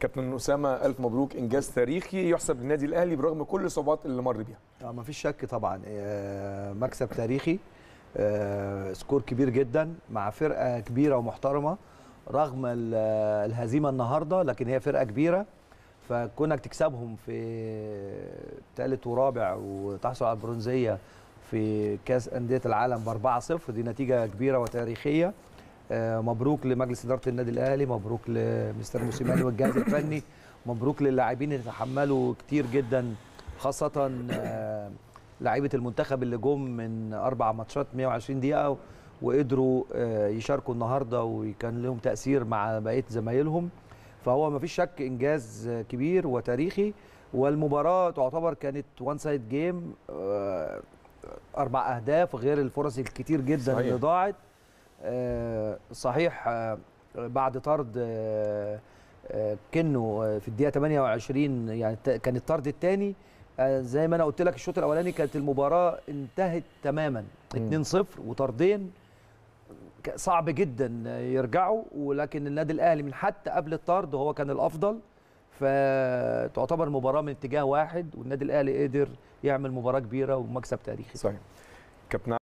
كابتن اسامه الف مبروك انجاز تاريخي يحسب للنادي الاهلي برغم كل الصعوبات اللي مر بيها اه مفيش شك طبعا آه، مكسب تاريخي آه، سكور كبير جدا مع فرقه كبيره ومحترمه رغم آه، الهزيمه النهارده لكن هي فرقه كبيره فكونك تكسبهم في ثالث ورابع وتحصل على البرونزيه في كاس انديه العالم ب 4-0 دي نتيجه كبيره وتاريخيه آه، مبروك لمجلس اداره النادي الاهلي مبروك لمستر موسيماني والجهاز الفني مبروك للاعبين اللي تحملوا كتير جدا خاصه آه، لعيبه المنتخب اللي جم من اربع ماتشات 120 دقيقه وقدروا آه، يشاركوا النهارده وكان لهم تاثير مع بقيه زمايلهم فهو ما فيش شك انجاز كبير وتاريخي والمباراه تعتبر كانت وان سايد جيم اربع اهداف غير الفرص الكتير جدا صحيح. اللي ضاعت آه، صحيح آه، بعد طرد آه، كنو في الدقيقه 28 يعني كان الطرد الثاني زي ما انا قلت لك الشوط الاولاني كانت المباراه انتهت تماما 2-0 وطردين صعب جدا يرجعوا ولكن النادي الاهلي من حتى قبل الطرد هو كان الافضل فتعتبر مباراه من اتجاه واحد والنادي الاهلي قدر يعمل مباراه كبيره ومكسب تاريخي صحيح كابتن